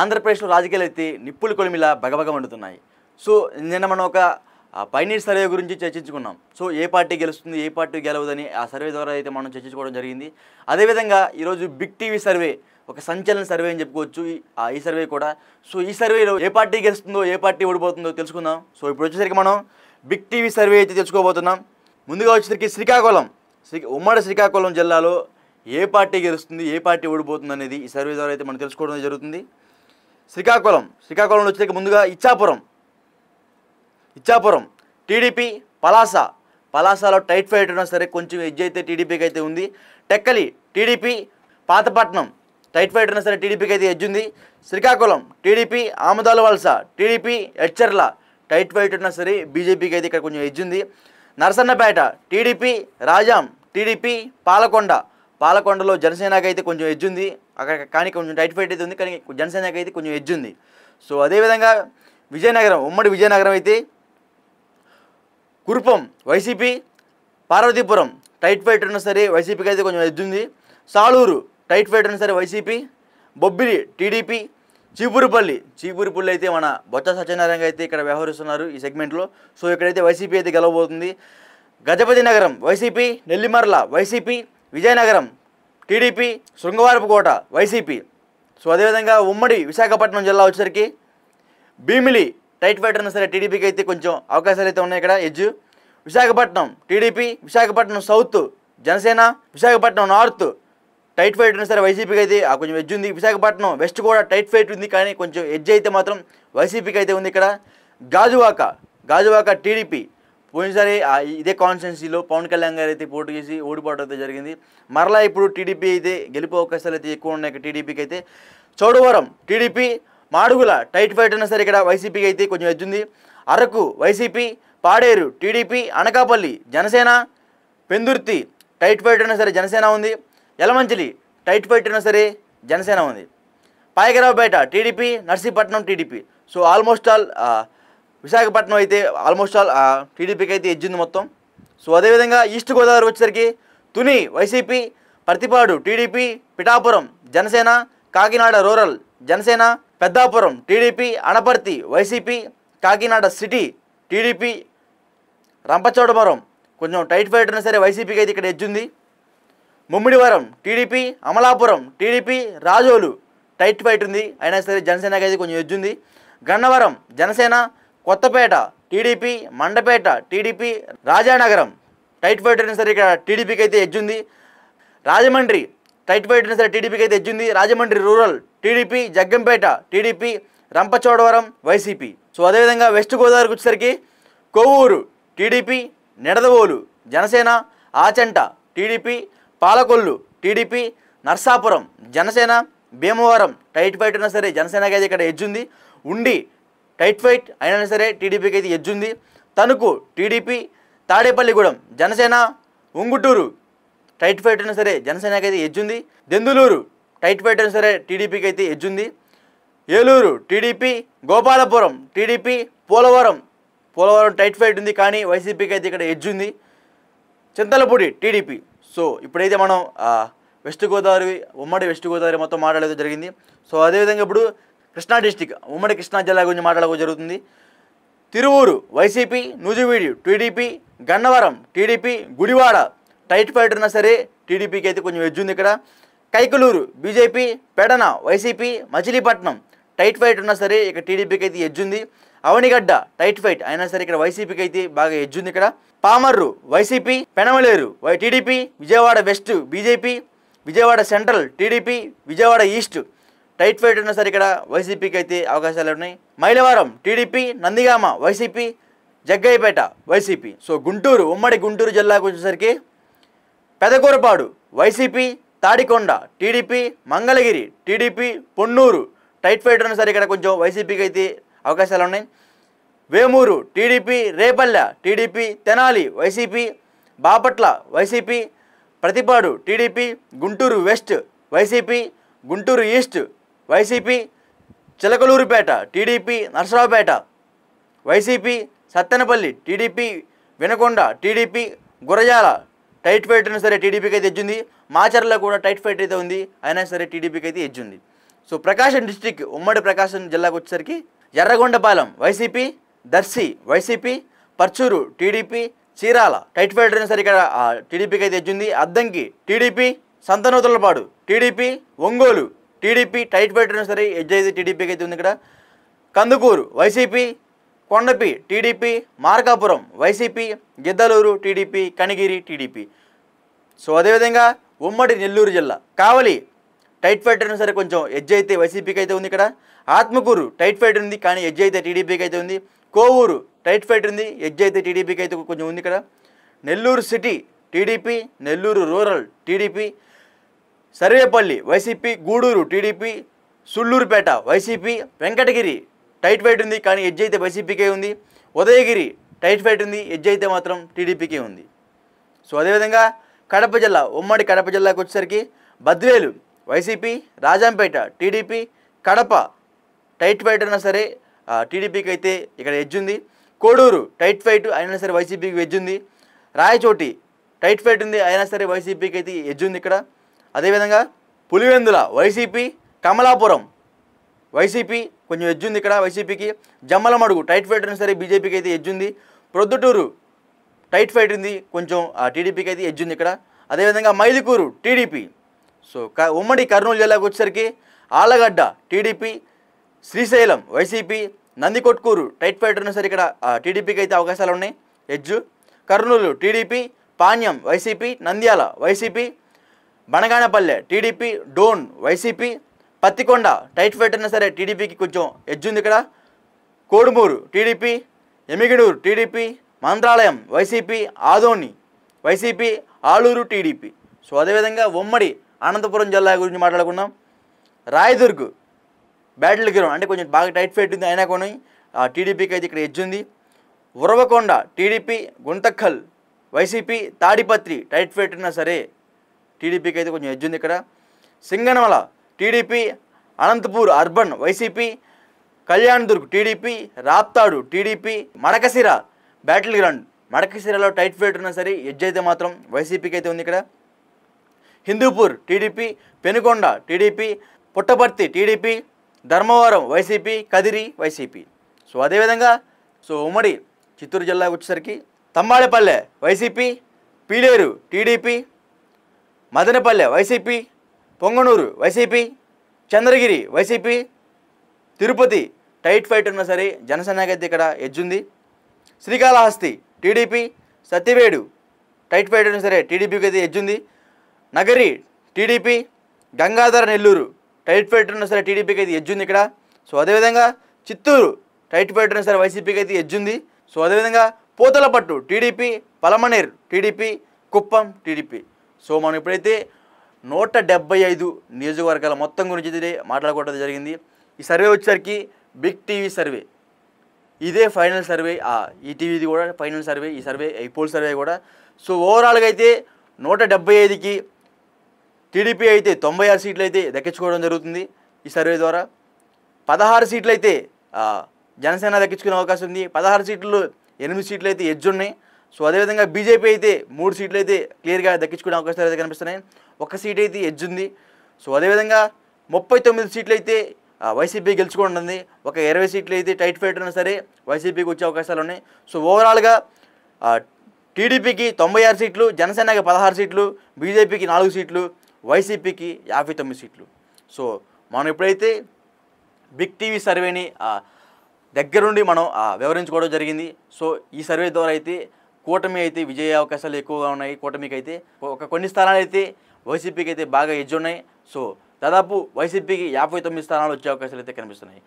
ఆంధ్రప్రదేశ్లో రాజకీయాలు అయితే నిప్పులు కొలిమిలా భగభగ వండుతున్నాయి సో నిన్న మనం ఒక పైనీర్ సర్వే గురించి చర్చించుకున్నాం సో ఏ పార్టీ గెలుస్తుంది ఏ పార్టీ గెలవదని ఆ సర్వే ద్వారా అయితే మనం చర్చించుకోవడం జరిగింది అదేవిధంగా ఈరోజు బిగ్ టీవీ సర్వే ఒక సంచలన సర్వే అని చెప్పుకోవచ్చు ఈ సర్వే కూడా సో ఈ సర్వేలో ఏ పార్టీ గెలుస్తుందో ఏ పార్టీ ఓడిపోతుందో తెలుసుకుందాం సో ఇప్పుడు వచ్చేసరికి మనం బిగ్ టీవీ సర్వే అయితే తెలుసుకోబోతున్నాం ముందుగా వచ్చేసరికి శ్రీకాకుళం శ్రీ ఉమ్మడి శ్రీకాకుళం జిల్లాలో ఏ పార్టీ గెలుస్తుంది ఏ పార్టీ ఓడిపోతుంది అనేది ఈ సర్వే ద్వారా అయితే మనం తెలుసుకోవడం జరుగుతుంది శ్రీకాకుళం శ్రీకాకుళంలో వచ్చేకి ముందుగా ఇచ్చాపురం ఇచ్చాపురం టీడీపీ పలాస పలాసలో టైట్ ఫైట్ ఉన్నా సరే కొంచెం ఎడ్జ్ అయితే టీడీపీకి అయితే ఉంది Tekkali TDP Pathapatnam tight fight ఉన్నా సరే టీడీపీకి అయితే ఎడ్జ్ ఉంది శ్రీకాకుళం టీడీపీ ఆముదాల వలస టీడీపీ ఎడ్చర్ల టైట్ ఫైట్ ఉన్నా సరే బీజేపీకి అయితే ఇక్కడ కొంచెం ఎడ్జ్ ఉంది నరసన్నపేట టీడీపీ రాజాం టీడీపీ పాలకొండ పాలకొండలో జనసేనకి అయితే కొంచెం ఎడ్జ్ ఉంది అక్కడ కానీ కొంచెం టైట్ ఫైట్ అయితే ఉంది కానీ జనసేనకి అయితే కొంచెం ఎడ్జ్ ఉంది సో అదేవిధంగా విజయనగరం ఉమ్మడి విజయనగరం అయితే Kurupam YCP Parvathipuram tight fight ఉన్నా సరే వైసీపీకి అయితే కొంచెం ఎడ్జ్ ఉంది సాలూరు టైట్ ఫైట్ ఉన్నా సరే వైసీపీ బొబ్బిలి టీడీపీ చీపురుపల్లి చీపురుపల్లి అయితే మన బొత్స సత్యనారాయణ అయితే ఇక్కడ వ్యవహరిస్తున్నారు ఈ సెగ్మెంట్లో సో ఇక్కడైతే వైసీపీ అయితే గెలవబోతుంది Gajapathinagaram YCP Nellimarla YCP Vizianagaram TDP Srungavarapukota YCP so అదేవిధంగా ఉమ్మడి విశాఖపట్నం జిల్లా వచ్చేసరికి భీమిలి టైట్ ఫైటర్ అయినా సరే టీడీపీకి అయితే కొంచెం అవకాశాలు అయితే ఉన్నాయి ఇక్కడ edge Visakhapatnam TDP Visakhapatnam south Janasena Visakhapatnam north tight fight అయినా సరే వైసీపీకి అయితే కొంచెం ఎడ్జ్ ఉంది విశాఖపట్నం వెస్ట్ కూడా టైట్ ఫైట్ ఉంది కానీ కొంచెం ఎడ్జ్ అయితే మాత్రం వైసీపీకి అయితే ఉంది ఇక్కడ గాజువాక గాజువాక టీడీపీ పోయినసారి ఇదే కాన్స్టిట్యున్సీలో పవన్ కళ్యాణ్ గారు అయితే పోటీ చేసి ఓడిపోవడం అయితే జరిగింది మరలా ఇప్పుడు టీడీపీ అయితే గెలిపే అవకాశాలు అయితే ఎక్కువ ఉన్నాయి టీడీపీకి అయితే Chodavaram TDP Madugula tight fight అయినా సరే ఇక్కడ వైసీపీకి అయితే కొంచెం ఎద్దుంది Araku YCP Paderu TDP Anakapalli Janasena Pendurthi tight fight అయినా సరే జనసేన ఉంది యలమంచిలి టైట్ ఫైట్ అయినా సరే జనసేన ఉంది Payakaraopeta TDP Narsipatnam TDP so almost all Visakhapatnam అయితే ఆల్మోస్ట్ ఆల్ టీడీపీకి అయితే ఎజ్జింది మొత్తం సో అదేవిధంగా ఈస్ట్ గోదావరి వచ్చేసరికి Tuni YCP Prathipadu TDP Pithapuram Janasena Kakinada rural Janasena Peddapuram TDP Anaparthi YCP Kakinada city TDP Rampachodavaram కొంచెం టైట్ ఫైట్ ఉన్నా సరే వైసీపీకి అయితే ఇక్కడ ఎజ్జుంది Mummidivaram TDP Amalapuram TDP Razole tight fight ఉంది అయినా సరే జనసేనకి అయితే కొంచెం ఎజ్జుంది Gannavaram Janasena Kothapeta TDP Mandapeta TDP Rajanagaram tight fight అయినా సరే ఇక్కడ టీడీపీకి అయితే ఎజ్జుంది రాజమండ్రి టైట్ ఫైట్ అయినా సరే టీడీపీకి అయితే ఎజ్జుంది Rajahmundry rural TDP Jaggampeta TDP Rampachodavaram YCP so అదేవిధంగా వెస్ట్ గోదావరికి వచ్చేసరికి Kovvur TDP Nidadavolu Janasena Achanta TDP Palakollu TDP Narsapuram Janasena Bhimavaram tight fight అయినా సరే జనసేనకి అయితే ఇక్కడ ఎజ్జుంది ఉండి టైట్ ఫైట్ అయినా సరే టీడీపీకి అయితే ఎజ్జుంది Tanuku TDP Tadepalligudem Janasena Ungutur tight fight అయినా సరే జనసేనకి అయితే ఎజ్జుంది దెందులూరు టైట్ ఫైట్ అయినా సరే టీడీపీకి అయితే ఎజ్జుంది Eluru TDP Gopalapuram TDP Polavaram Polavaram tight fight ఉంది కానీ వైసీపీకి అయితే ఇక్కడ ఎజ్జుంది చింతలపూడి టీడీపీ సో ఇప్పుడైతే మనం వెస్ట్ గోదావరి ఉమ్మడి వెస్ట్ గోదావరి మొత్తం మాట్లాడేది జరిగింది సో అదేవిధంగా ఇప్పుడు కృష్ణా డిస్టిక్ ఉమ్మడి కృష్ణా జిల్లా గురించి మాట్లాడక జరుగుతుంది Tiruvuru YCP Nuzvid TDP Gannavaram TDP Gudivada tight fight ఉన్నా సరే టీడీపీకి అయితే కొంచెం వెజ్ ఉంది ఇక్కడ Kaikaluru BJP Pedana YCP Machilipatnam tight fight ఉన్నా సరే ఇక్కడ టీడీపీకి అయితే ఎజ్జు ఉంది అవనిగడ్డ టైట్ ఫైట్ అయినా సరే ఇక్కడ వైసీపీకి అయితే బాగా ఎజ్జు ఉంది ఇక్కడ Pamarru YCP Penamaluru TDP Vijayawada west BJP Vijayawada central TDP Vijayawada east tight fight ఉన్నా సరే ఇక్కడ వైసీపీకి అయితే అవకాశాలు ఉన్నాయి Mylavaram TDP Nandigama YCP Jaggayyapeta YCP so Guntur ఉమ్మడి గుంటూరు జిల్లాకు వచ్చేసరికి Pedakurapadu YCP Tadikonda TDP Mangalagiri TDP Ponnur tight fight ఉన్నా సరే ఇక్కడ కొంచెం వైసీపీకి అయితే అవకాశాలు ఉన్నాయి Vemuru TDP Repalle TDP Tenali YCP Bapatla YCP Prathipadu TDP Guntur west YCP Guntur east YCP Chilakaluripet TDP Narasaraopet YCP Sattenapalli TDP Vinukonda TDP Gurazala tight fight అయినా సరే టీడీపీకి అయితే ఎజ్జుంది మాచర్లో కూడా టైట్ ఫైట్ అయితే ఉంది అయినా సరే టీడీపీకి అయితే ఎజ్జుంది సో ప్రకాశం డిస్టిక్ ఉమ్మడి ప్రకాశం జిల్లాకు వచ్చేసరికి Yerragondapalem YCP Darsi YCP Parchur TDP Chirala tight fight అయినా సరే ఇక్కడ టీడీపీకి అయితే ఎజ్జుంది Addanki TDP Santhanuthalapadu TDP Ongole TDP tight అయినా సరే ఎడ్జ్ అయితే టీడీపీకి అయితే ఉంది ఇక్కడ Kandukur YCP Kondapi TDP Markapuram YCP Giddalur TDP Kanigiri TDP so అదేవిధంగా ఉమ్మడి నెల్లూరు జిల్లా కావలి టైట్ ఫైట్ అయినా సరే కొంచెం ఎడ్జ్ అయితే వైసీపీకి అయితే ఉంది ఇక్కడ ఆత్మకూరు టైట్ ఫైట్ ఉంది కానీ ఎడ్జ్ అయితే టీడీపీకి అయితే ఉంది కోవూరు టైట్ ఫైట్ ఉంది ఎడ్జ్ అయితే టీడీపీకి అయితే కొంచెం ఉంది ఇక్కడ Nellore city TDP Nellore rural TDP Sarvepalli YCP Gudur TDP Sullurpeta YCP Venkatagiri tight fight ఉంది కానీ ఎడ్జ్ అయితే వైసీపీకే ఉంది ఉదయగిరి టైట్ ఫైట్ ఉంది ఎడ్జ్ అయితే మాత్రం టీడీపీకే ఉంది సో అదేవిధంగా కడప జిల్లా ఉమ్మడి కడప జిల్లాకు వచ్చేసరికి Badvel YCP Rajampet TDP Kadapa tight fight అయినా సరే టీడీపీకి అయితే ఇక్కడ ఎడ్జ్ ఉంది కోడూరు టైట్ ఫైట్ అయినా సరే వైసీపీకి వెజ్ ఉంది రాయచోటి టైట్ ఫైట్ ఉంది అయినా సరే వైసీపీకి అయితే ఎడ్జ్ ఉంది ఇక్కడ అదేవిధంగా పులివెందుల వైసీపీ కమలాపురం వైసీపీ కొంచెం ఎజ్జుంది ఇక్కడ వైసీపీకి జమ్మలమడుగు టైట్ ఫైట్ అయినా సరే బీజేపీకి అయితే ఎజ్జుంది ప్రొద్దుటూరు టైట్ ఫైట్ ఉంది కొంచెం టీడీపీకి అయితే ఎజ్జుంది ఇక్కడ అదేవిధంగా మైలుకూరు టీడీపీ సో క ఉమ్మడి కర్నూలు జిల్లాకు వచ్చేసరికి Allagadda TDP Srisailam YCP Nandikotkur tight fight అయినా సరే ఇక్కడ టీడీపీకి అయితే అవకాశాలు ఉన్నాయి edge Kurnool TDP Panyam YCP Nandyal YCP Banaganapalle TDP Dhone YCP Pattikonda tight fight అయినా సరే టీడీపీకి కొంచెం ఎడ్జ్ ఉంది ఇక్కడ Kodumur TDP Emmiganur TDP Mantralayam YCP Adoni YCP Alur TDP so అదేవిధంగా ఉమ్మడి అనంతపురం జిల్లా గురించి మాట్లాడుకుందాం రాయదుర్గ్ బ్యాటిల్ గ్రౌండ్ అంటే కొంచెం బాగా టైట్ ఫైట్ ఉంది అయినా కొన్ని టీడీపీకి అయితే ఇక్కడ ఎడ్జ్ ఉంది Uravakonda TDP Guntakal YCP Tadipatri tight fight అయినా సరే టీడీపీకి అయితే కొంచెం ఎడ్జ్ ఉంది ఇక్కడ Singanamala TDP Anantapur urban YCP Kalyandurg TDP Raptadu TDP Madakasira battle ground మడకసిరలో టైట్ ఫైట్ ఉన్నా సరే ఎడ్జ్ అయితే మాత్రం వైసీపీకి అయితే ఉంది ఇక్కడ Hindupur TDP Penukonda TDP Puttaparthi TDP Dharmavaram YCP Kadiri YCP so అదేవిధంగా సో ఉమ్మడి చిత్తూరు జిల్లాకు వచ్చేసరికి Thamballapalle YCP Pileru TDP Madanapalle YCP Punganur YCP Chandragiri YCP Tirupati tight fight ఉన్నా సరే జనసేనకి అయితే ఇక్కడ ఎజ్జుంది Srikalahasti TDP Satyavedu tight fight ఉన్నా సరే టీడీపీకి అయితే ఎజ్జుంది Nagari TDP Gangadhara Nellore tight fight ఉన్నా సరే టీడీపీకి అయితే ఎజ్జుంది ఇక్కడ సో అదేవిధంగా చిత్తూరు టైట్ ఫైట్ ఉన్నా సరే వైసీపీకి అయితే ఎజ్జుంది సో అదేవిధంగా Pothalapattu TDP Palamaner TDP Kuppam TDP so మనం ఎప్పుడైతే నూట డెబ్బై ఐదు నియోజకవర్గాల మొత్తం గురించి మాట్లాడుకోవడం జరిగింది ఈ సర్వే వచ్చేసరికి బిగ్ టీవీ సర్వే ఇదే ఫైనల్ సర్వే ఈ టీవీది కూడా ఫైనల్ సర్వే ఈ సర్వే ఈ పోల్ సర్వే కూడా సో ఓవరాల్గా అయితే నూట డెబ్బై ఐదుకి టీడీపీ అయితే తొంభై ఆరు సీట్లు అయితే దక్కించుకోవడం జరుగుతుంది ఈ సర్వే ద్వారా పదహారు సీట్లు అయితే జనసేన దక్కించుకునే అవకాశం ఉంది పదహారు సీట్లు ఎనిమిది సీట్లు అయితే ఎడ్జ్ ఉన్నాయి సో అదేవిధంగా బీజేపీ అయితే మూడు సీట్లు అయితే క్లియర్గా దక్కించుకునే అవకాశాలు అయితే కనిపిస్తున్నాయి ఒక సీట్ అయితే ఎడ్జ్ ఉంది సో అదేవిధంగా ముప్పై తొమ్మిది సీట్లు అయితే వైసీపీ గెలుచుకుంటుంది ఒక ఇరవై సీట్లు అయితే టైట్ ఫైట్ ఉన్నా సరే వైసీపీకి వచ్చే అవకాశాలు ఉన్నాయి సో ఓవరాల్గా టీడీపీకి తొంభై ఆరు సీట్లు జనసేనకి పదహారు సీట్లు బీజేపీకి నాలుగు సీట్లు వైసీపీకి యాభై తొమ్మిది సీట్లు సో మనం ఎప్పుడైతే బిగ్ టీవీ సర్వేని దగ్గరుండి మనం వివరించుకోవడం జరిగింది సో ఈ సర్వే ద్వారా అయితే కూటమి అయితే విజయ అవకాశాలు ఎక్కువగా ఉన్నాయి కూటమికి అయితే ఒక కొన్ని స్థానాలు అయితే వైసీపీకి అయితే బాగా ఎజ్జున్నాయి సో దాదాపు వైసీపీకి యాభై తొమ్మిది స్థానాలు వచ్చే అవకాశాలు అయితే కనిపిస్తున్నాయి